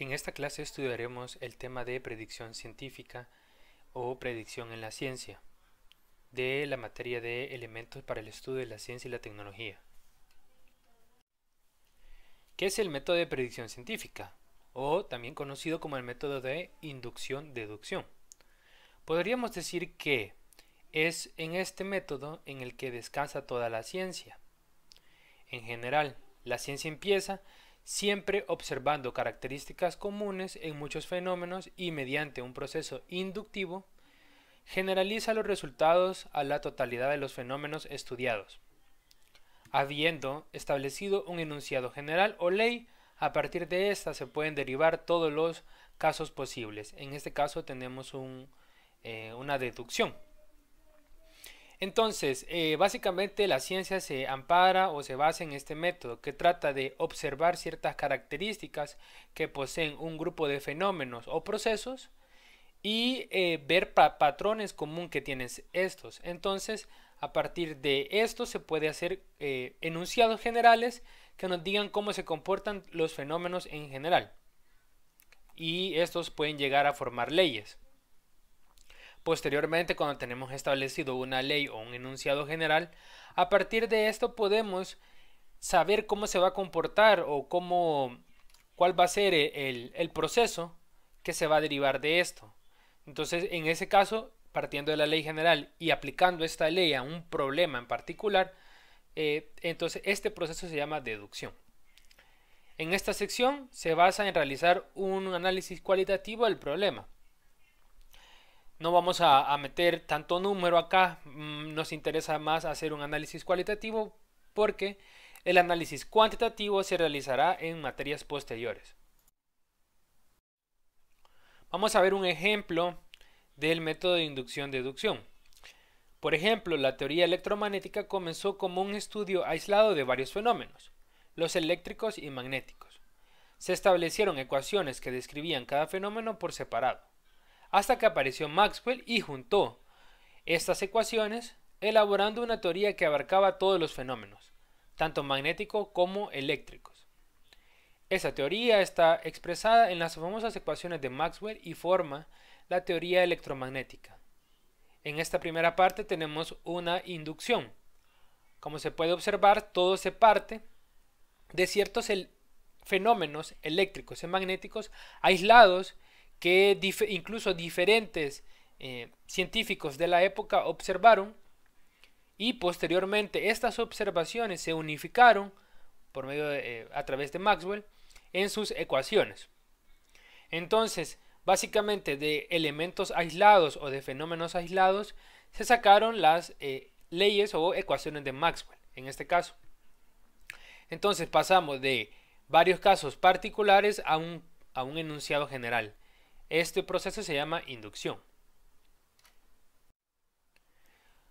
En esta clase estudiaremos el tema de predicción científica o predicción en la ciencia, de la materia de elementos para el estudio de la ciencia y la tecnología. ¿Qué es el método de predicción científica? O también conocido como el método de inducción-deducción. Podríamos decir que es en este método en el que descansa toda la ciencia. En general, la ciencia empieza siempre observando características comunes en muchos fenómenos y mediante un proceso inductivo, generaliza los resultados a la totalidad de los fenómenos estudiados, habiendo establecido un enunciado general o ley, a partir de esta se pueden derivar todos los casos posibles. En este caso tenemos eh, una deducción. Entonces, eh, básicamente la ciencia se ampara o se basa en este método que trata de observar ciertas características que poseen un grupo de fenómenos o procesos y eh, ver patrones comunes que tienen estos. Entonces, a partir de esto se puede hacer eh, enunciados generales que nos digan cómo se comportan los fenómenos en general. Y estos pueden llegar a formar leyes. Posteriormente, cuando tenemos establecido una ley o un enunciado general, a partir de esto podemos saber cómo se va a comportar o cómo, cuál va a ser eh, el, proceso que se va a derivar de esto. Entonces, en ese caso, partiendo de la ley general y aplicando esta ley a un problema en particular, eh, entonces este proceso se llama deducción. En esta sección se basa en realizar un análisis cualitativo del problema. No vamos a, meter tanto número acá, mm, nos interesa más hacer un análisis cualitativo porque el análisis cuantitativo se realizará en materias posteriores. Vamos a ver un ejemplo del método de inducción-deducción. Por ejemplo, la teoría electromagnética comenzó como un estudio aislado de varios fenómenos, los eléctricos y magnéticos. Se establecieron ecuaciones que describían cada fenómeno por separado hasta que apareció Maxwell y juntó estas ecuaciones elaborando una teoría que abarcaba todos los fenómenos, tanto magnéticos como eléctricos. Esa teoría está expresada en las famosas ecuaciones de Maxwell y forma la teoría electromagnética. En esta primera parte tenemos una inducción. Como se puede observar, todo se parte de ciertos fenómenos eléctricos y magnéticos aislados que incluso diferentes eh, científicos de la época observaron y posteriormente estas observaciones se unificaron por medio eh, a través de Maxwell en sus ecuaciones. Entonces, básicamente de elementos aislados o de fenómenos aislados se sacaron las eh, leyes o ecuaciones de Maxwell en este caso. Entonces pasamos de varios casos particulares a un enunciado general. Este proceso se llama inducción.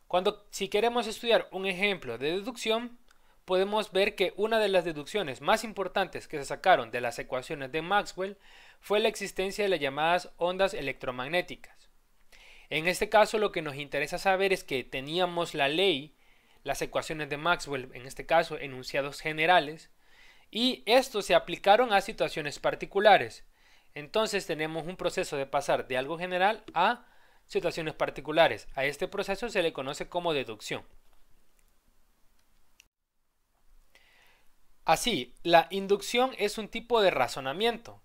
Cuando, si queremos estudiar un ejemplo de deducción, podemos ver que una de las deducciones más importantes que se sacaron de las ecuaciones de Maxwell fue la existencia de las llamadas ondas electromagnéticas. En este caso lo que nos interesa saber es que teníamos la ley, las ecuaciones de Maxwell, en este caso enunciados generales, y estos se aplicaron a situaciones particulares, entonces tenemos un proceso de pasar de algo general a situaciones particulares. A este proceso se le conoce como deducción. Así, la inducción es un tipo de razonamiento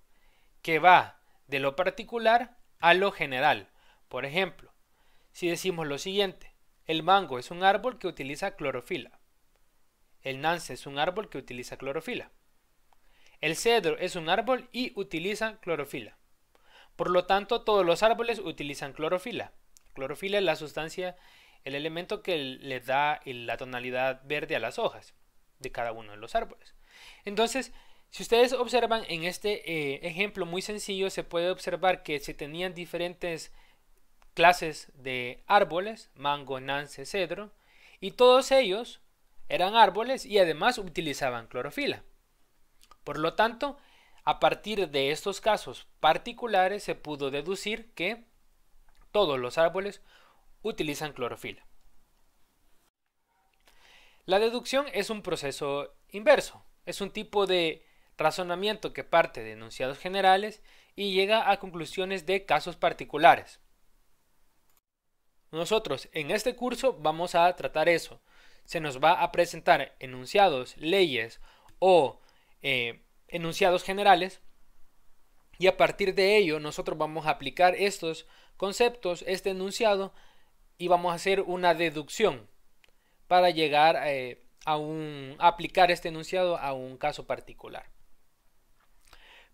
que va de lo particular a lo general. Por ejemplo, si decimos lo siguiente, el mango es un árbol que utiliza clorofila. El nance es un árbol que utiliza clorofila. El cedro es un árbol y utiliza clorofila. Por lo tanto, todos los árboles utilizan clorofila. Clorofila es la sustancia, el elemento que le da la tonalidad verde a las hojas de cada uno de los árboles. Entonces, si ustedes observan en este eh, ejemplo muy sencillo, se puede observar que se tenían diferentes clases de árboles, mango, nance, cedro, y todos ellos eran árboles y además utilizaban clorofila. Por lo tanto, a partir de estos casos particulares se pudo deducir que todos los árboles utilizan clorofila. La deducción es un proceso inverso, es un tipo de razonamiento que parte de enunciados generales y llega a conclusiones de casos particulares. Nosotros en este curso vamos a tratar eso. Se nos va a presentar enunciados, leyes o eh, enunciados generales y a partir de ello nosotros vamos a aplicar estos conceptos, este enunciado y vamos a hacer una deducción para llegar eh, a, un, aplicar este enunciado a un caso particular.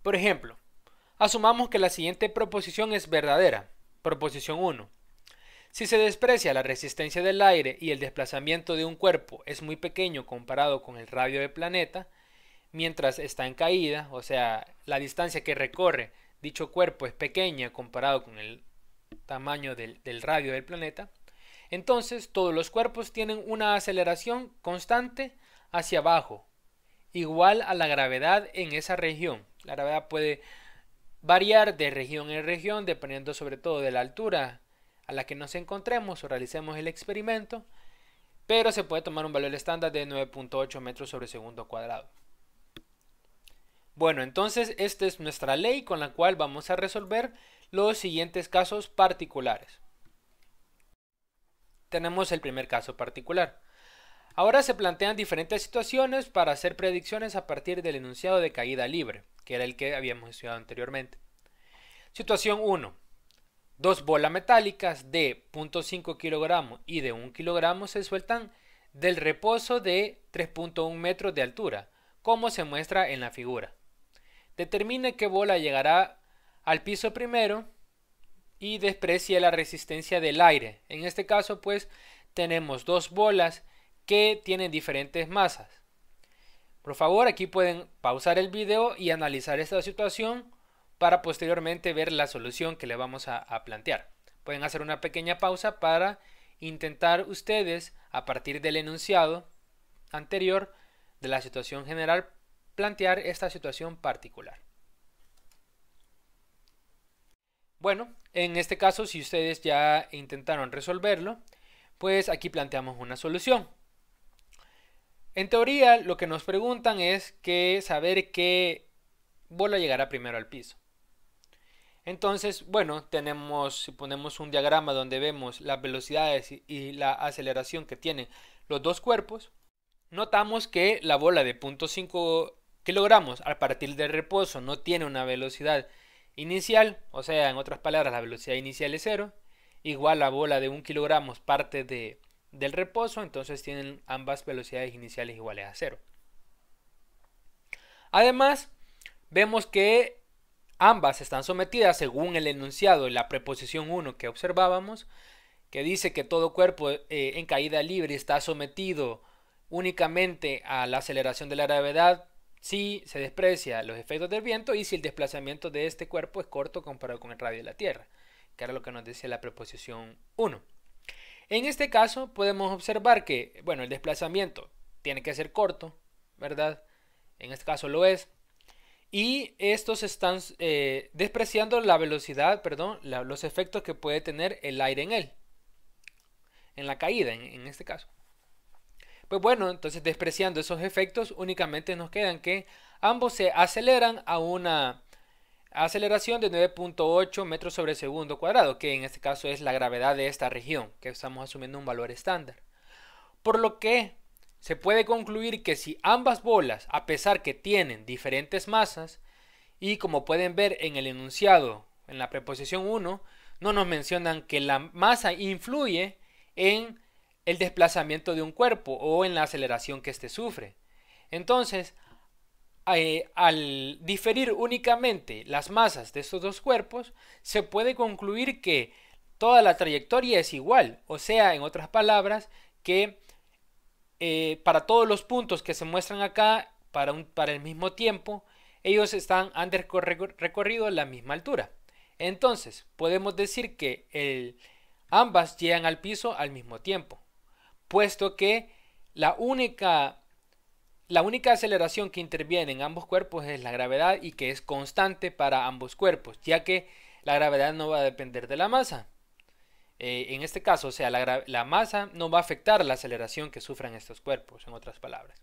Por ejemplo, asumamos que la siguiente proposición es verdadera, proposición 1. Si se desprecia la resistencia del aire y el desplazamiento de un cuerpo es muy pequeño comparado con el radio del planeta, mientras está en caída, o sea, la distancia que recorre dicho cuerpo es pequeña comparado con el tamaño del, radio del planeta, entonces todos los cuerpos tienen una aceleración constante hacia abajo, igual a la gravedad en esa región. La gravedad puede variar de región en región, dependiendo sobre todo de la altura a la que nos encontremos o realicemos el experimento, pero se puede tomar un valor estándar de 9.8 metros sobre segundo cuadrado. Bueno, entonces esta es nuestra ley con la cual vamos a resolver los siguientes casos particulares. Tenemos el primer caso particular. Ahora se plantean diferentes situaciones para hacer predicciones a partir del enunciado de caída libre, que era el que habíamos estudiado anteriormente. Situación 1. Dos bolas metálicas de 0.5 kg y de 1 kg se sueltan del reposo de 3.1 metros de altura, como se muestra en la figura. Determine qué bola llegará al piso primero y desprecie la resistencia del aire. En este caso, pues, tenemos dos bolas que tienen diferentes masas. Por favor, aquí pueden pausar el video y analizar esta situación para posteriormente ver la solución que le vamos a, plantear. Pueden hacer una pequeña pausa para intentar ustedes, a partir del enunciado anterior de la situación general, plantear esta situación particular. Bueno, en este caso, si ustedes ya intentaron resolverlo, pues aquí planteamos una solución. En teoría, lo que nos preguntan es que saber qué bola llegará primero al piso. Entonces, bueno, tenemos, si ponemos un diagrama donde vemos las velocidades y la aceleración que tienen los dos cuerpos, notamos que la bola de 0.5 kilogramos logramos? Al partir del reposo no tiene una velocidad inicial, o sea, en otras palabras, la velocidad inicial es cero, igual la bola de un kilogramo parte de, del reposo, entonces tienen ambas velocidades iniciales iguales a cero. Además, vemos que ambas están sometidas, según el enunciado y la preposición 1 que observábamos, que dice que todo cuerpo eh, en caída libre está sometido únicamente a la aceleración de la gravedad si se desprecia los efectos del viento y si el desplazamiento de este cuerpo es corto comparado con el radio de la Tierra, que era lo que nos decía la preposición 1. En este caso podemos observar que, bueno, el desplazamiento tiene que ser corto, ¿verdad? En este caso lo es. Y estos están eh, despreciando la velocidad, perdón, los efectos que puede tener el aire en él, en la caída en este caso. Pues bueno, entonces despreciando esos efectos, únicamente nos quedan que ambos se aceleran a una aceleración de 9.8 metros sobre segundo cuadrado, que en este caso es la gravedad de esta región, que estamos asumiendo un valor estándar. Por lo que se puede concluir que si ambas bolas, a pesar que tienen diferentes masas, y como pueden ver en el enunciado, en la preposición 1, no nos mencionan que la masa influye en el desplazamiento de un cuerpo o en la aceleración que éste sufre. Entonces, eh, al diferir únicamente las masas de estos dos cuerpos, se puede concluir que toda la trayectoria es igual, o sea, en otras palabras, que eh, para todos los puntos que se muestran acá, para, un, para el mismo tiempo, ellos están, han recorrido la misma altura. Entonces, podemos decir que ambas llegan al piso al mismo tiempo puesto que la única, la única aceleración que interviene en ambos cuerpos es la gravedad y que es constante para ambos cuerpos, ya que la gravedad no va a depender de la masa. Eh, en este caso, o sea, la, masa no va a afectar la aceleración que sufren estos cuerpos, en otras palabras.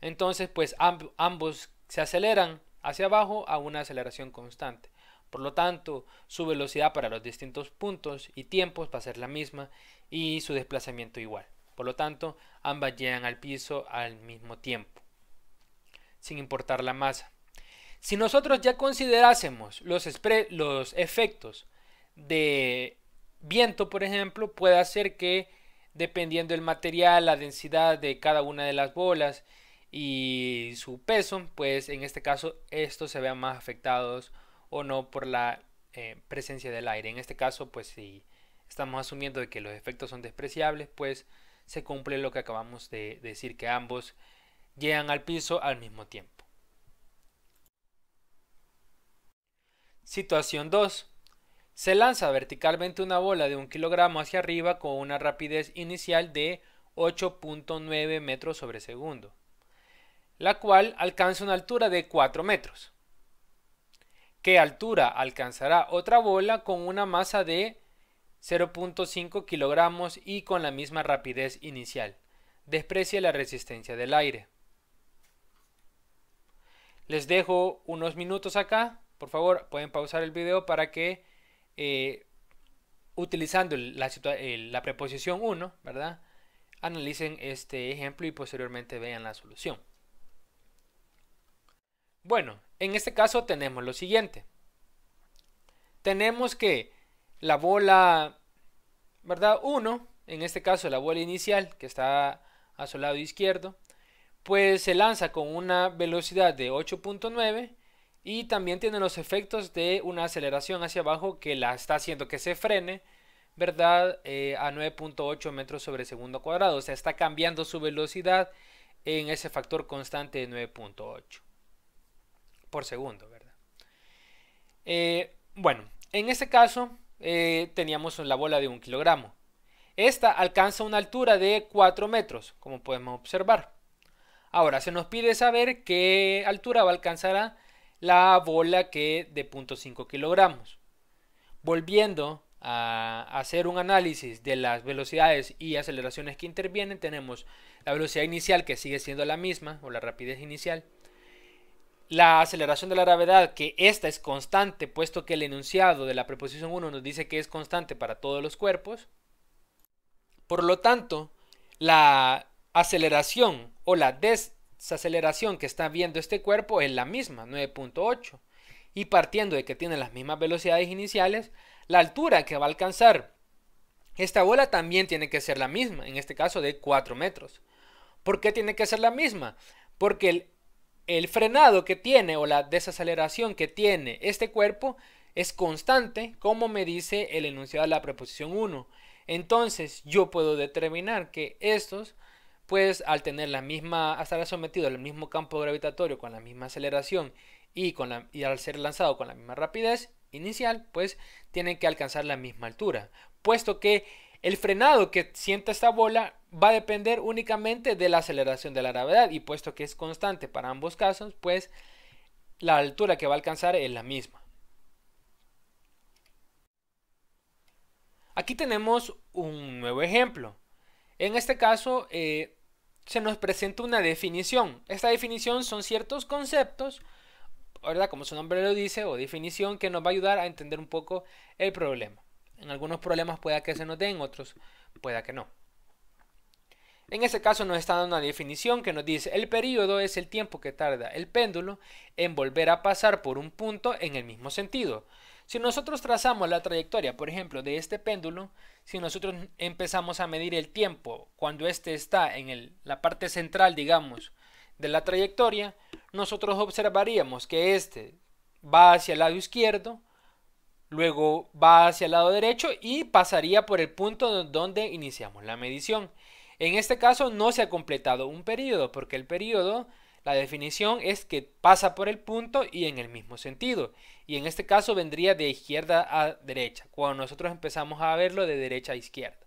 Entonces, pues ambos se aceleran hacia abajo a una aceleración constante. Por lo tanto, su velocidad para los distintos puntos y tiempos va a ser la misma y su desplazamiento igual. Por lo tanto, ambas llegan al piso al mismo tiempo, sin importar la masa. Si nosotros ya considerásemos los, efectos de viento, por ejemplo, puede hacer que, dependiendo del material, la densidad de cada una de las bolas y su peso, pues en este caso estos se vean más afectados o no por la eh, presencia del aire. En este caso, pues si estamos asumiendo de que los efectos son despreciables, pues se cumple lo que acabamos de decir, que ambos llegan al piso al mismo tiempo. Situación 2. Se lanza verticalmente una bola de un kilogramo hacia arriba con una rapidez inicial de 8.9 metros sobre segundo, la cual alcanza una altura de 4 metros qué altura alcanzará otra bola con una masa de 0.5 kilogramos y con la misma rapidez inicial. Desprecie la resistencia del aire. Les dejo unos minutos acá. Por favor, pueden pausar el video para que eh, utilizando la, la preposición 1, ¿verdad? Analicen este ejemplo y posteriormente vean la solución. Bueno, en este caso tenemos lo siguiente. Tenemos que la bola, ¿verdad? 1, en este caso la bola inicial que está a su lado izquierdo, pues se lanza con una velocidad de 8.9 y también tiene los efectos de una aceleración hacia abajo que la está haciendo que se frene, ¿verdad? Eh, a 9.8 metros sobre segundo cuadrado, o sea, está cambiando su velocidad en ese factor constante de 9.8 por segundo, ¿verdad? Eh, bueno, en este caso eh, teníamos la bola de un kilogramo. Esta alcanza una altura de 4 metros, como podemos observar. Ahora, se nos pide saber qué altura va alcanzar la bola que de 0.5 kilogramos. Volviendo a hacer un análisis de las velocidades y aceleraciones que intervienen, tenemos la velocidad inicial que sigue siendo la misma, o la rapidez inicial, la aceleración de la gravedad, que esta es constante, puesto que el enunciado de la preposición 1 nos dice que es constante para todos los cuerpos. Por lo tanto, la aceleración o la desaceleración que está viendo este cuerpo es la misma, 9.8. Y partiendo de que tiene las mismas velocidades iniciales, la altura que va a alcanzar esta bola también tiene que ser la misma, en este caso de 4 metros. ¿Por qué tiene que ser la misma? Porque el el frenado que tiene o la desaceleración que tiene este cuerpo es constante, como me dice el enunciado de la preposición 1. Entonces yo puedo determinar que estos, pues al tener la misma, al estar sometido al mismo campo gravitatorio con la misma aceleración y, con la, y al ser lanzado con la misma rapidez inicial, pues tienen que alcanzar la misma altura, puesto que el frenado que sienta esta bola va a depender únicamente de la aceleración de la gravedad y puesto que es constante para ambos casos, pues la altura que va a alcanzar es la misma. Aquí tenemos un nuevo ejemplo. En este caso eh, se nos presenta una definición. Esta definición son ciertos conceptos, ¿verdad? como su nombre lo dice, o definición que nos va a ayudar a entender un poco el problema. En algunos problemas pueda que se nos den, en otros pueda que no. En este caso nos está dando una definición que nos dice el periodo es el tiempo que tarda el péndulo en volver a pasar por un punto en el mismo sentido. Si nosotros trazamos la trayectoria, por ejemplo, de este péndulo, si nosotros empezamos a medir el tiempo cuando éste está en la parte central, digamos, de la trayectoria, nosotros observaríamos que éste va hacia el lado izquierdo Luego va hacia el lado derecho y pasaría por el punto donde iniciamos la medición. En este caso no se ha completado un periodo porque el periodo, la definición es que pasa por el punto y en el mismo sentido. Y en este caso vendría de izquierda a derecha, cuando nosotros empezamos a verlo de derecha a izquierda.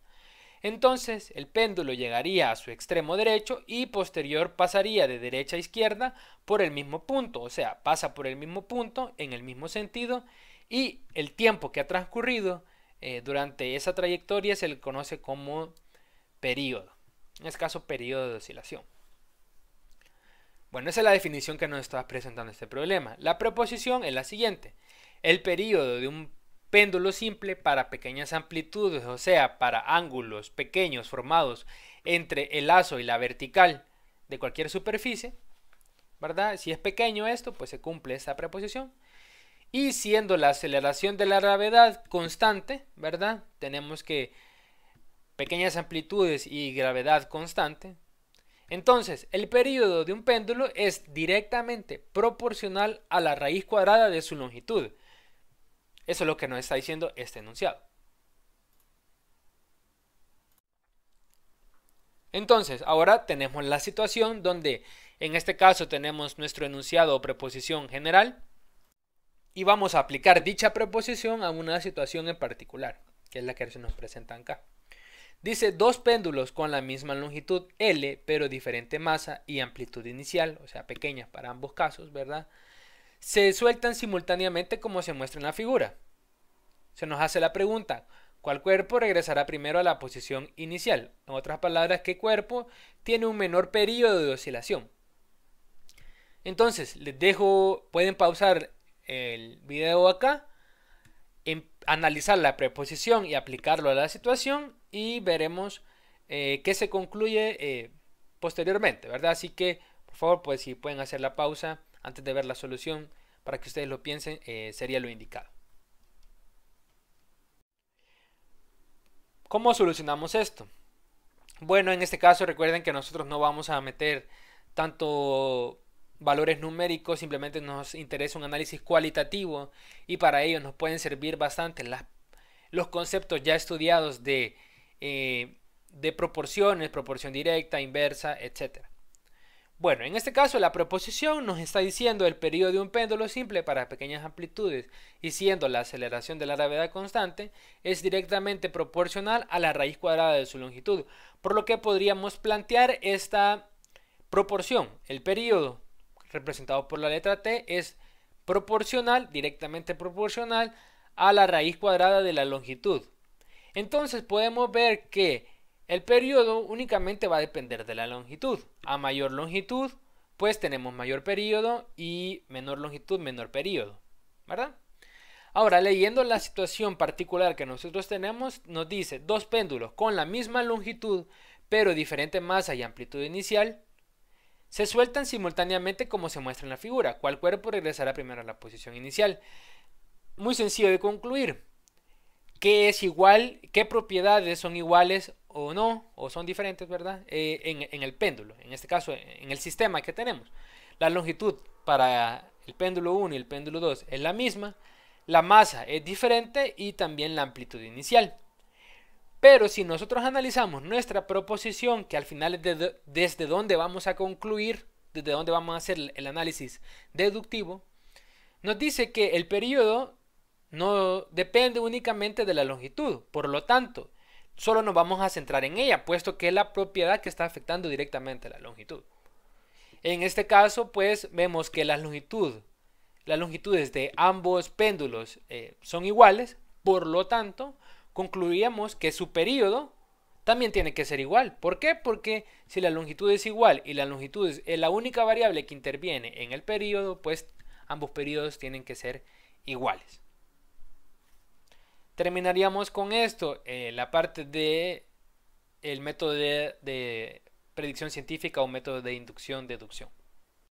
Entonces el péndulo llegaría a su extremo derecho y posterior pasaría de derecha a izquierda por el mismo punto, o sea, pasa por el mismo punto en el mismo sentido y el tiempo que ha transcurrido eh, durante esa trayectoria se le conoce como periodo. En este caso, periodo de oscilación. Bueno, esa es la definición que nos está presentando este problema. La preposición es la siguiente. El periodo de un péndulo simple para pequeñas amplitudes, o sea, para ángulos pequeños formados entre el lazo y la vertical de cualquier superficie, ¿verdad? Si es pequeño esto, pues se cumple esa preposición. Y siendo la aceleración de la gravedad constante, ¿verdad? Tenemos que pequeñas amplitudes y gravedad constante. Entonces, el período de un péndulo es directamente proporcional a la raíz cuadrada de su longitud. Eso es lo que nos está diciendo este enunciado. Entonces, ahora tenemos la situación donde en este caso tenemos nuestro enunciado o preposición general y vamos a aplicar dicha preposición a una situación en particular, que es la que se nos presenta acá. Dice dos péndulos con la misma longitud L, pero diferente masa y amplitud inicial, o sea, pequeña para ambos casos, ¿verdad? Se sueltan simultáneamente como se muestra en la figura. Se nos hace la pregunta, ¿cuál cuerpo regresará primero a la posición inicial? En otras palabras, ¿qué cuerpo tiene un menor periodo de oscilación? Entonces, les dejo, pueden pausar el video acá, en, em, analizar la preposición y aplicarlo a la situación y veremos eh, qué se concluye eh, posteriormente, ¿verdad? Así que, por favor, pues si pueden hacer la pausa antes de ver la solución para que ustedes lo piensen, eh, sería lo indicado. ¿Cómo solucionamos esto? Bueno, en este caso recuerden que nosotros no vamos a meter tanto valores numéricos, simplemente nos interesa un análisis cualitativo y para ello nos pueden servir bastante los conceptos ya estudiados de, eh, de proporciones, proporción directa, inversa, etc. Bueno, en este caso la proposición nos está diciendo el periodo de un péndulo simple para pequeñas amplitudes y siendo la aceleración de la gravedad constante es directamente proporcional a la raíz cuadrada de su longitud, por lo que podríamos plantear esta proporción, el periodo representado por la letra t, es proporcional, directamente proporcional a la raíz cuadrada de la longitud. Entonces podemos ver que el periodo únicamente va a depender de la longitud. A mayor longitud, pues tenemos mayor periodo y menor longitud, menor periodo. ¿Verdad? Ahora, leyendo la situación particular que nosotros tenemos, nos dice dos péndulos con la misma longitud, pero diferente masa y amplitud inicial, se sueltan simultáneamente como se muestra en la figura, ¿cuál cuerpo regresará primero a la posición inicial. Muy sencillo de concluir. ¿Qué es igual? ¿Qué propiedades son iguales o no? O son diferentes, ¿verdad? Eh, en, en el péndulo, en este caso, en el sistema que tenemos. La longitud para el péndulo 1 y el péndulo 2 es la misma, la masa es diferente y también la amplitud inicial. Pero si nosotros analizamos nuestra proposición, que al final es desde dónde vamos a concluir, desde dónde vamos a hacer el análisis deductivo, nos dice que el periodo no depende únicamente de la longitud. Por lo tanto, solo nos vamos a centrar en ella, puesto que es la propiedad que está afectando directamente la longitud. En este caso, pues vemos que la longitud, las longitudes de ambos péndulos eh, son iguales, por lo tanto, concluiríamos que su periodo también tiene que ser igual. ¿Por qué? Porque si la longitud es igual y la longitud es la única variable que interviene en el periodo, pues ambos periodos tienen que ser iguales. Terminaríamos con esto, eh, la parte de método de predicción científica o método de inducción-deducción.